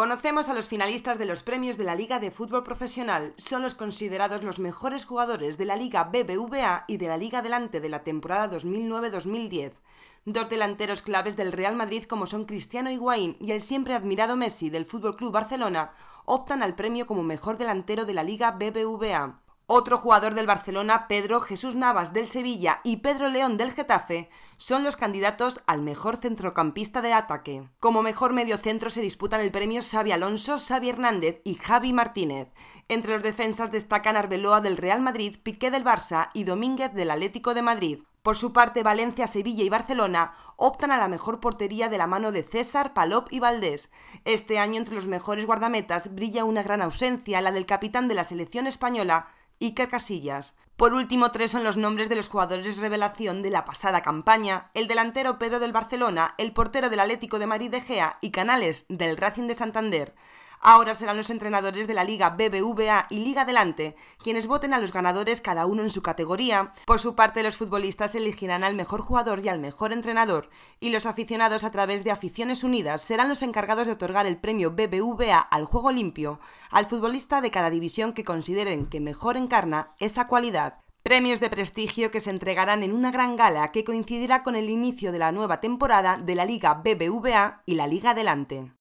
Conocemos a los finalistas de los premios de la Liga de Fútbol Profesional. Son los considerados los mejores jugadores de la Liga BBVA y de la Liga Delante de la temporada 2009-2010. Dos delanteros claves del Real Madrid como son Cristiano Higuaín y el siempre admirado Messi del Fútbol Club Barcelona optan al premio como mejor delantero de la Liga BBVA. Otro jugador del Barcelona, Pedro Jesús Navas del Sevilla y Pedro León del Getafe, son los candidatos al mejor centrocampista de ataque. Como mejor mediocentro se disputan el premio Xavi Alonso, Xavi Hernández y Javi Martínez. Entre los defensas destacan Arbeloa del Real Madrid, Piqué del Barça y Domínguez del Atlético de Madrid. Por su parte, Valencia, Sevilla y Barcelona optan a la mejor portería de la mano de César, Palop y Valdés. Este año entre los mejores guardametas brilla una gran ausencia, la del capitán de la selección española, Iker Casillas. Por último, tres son los nombres de los jugadores revelación de la pasada campaña, el delantero Pedro del Barcelona, el portero del Atlético de Madrid de Gea y Canales del Racing de Santander. Ahora serán los entrenadores de la Liga BBVA y Liga Adelante quienes voten a los ganadores cada uno en su categoría. Por su parte, los futbolistas elegirán al mejor jugador y al mejor entrenador, y los aficionados a través de Aficiones Unidas serán los encargados de otorgar el premio BBVA al juego limpio, al futbolista de cada división que consideren que mejor encarna esa cualidad. Premios de prestigio que se entregarán en una gran gala que coincidirá con el inicio de la nueva temporada de la Liga BBVA y la Liga Adelante.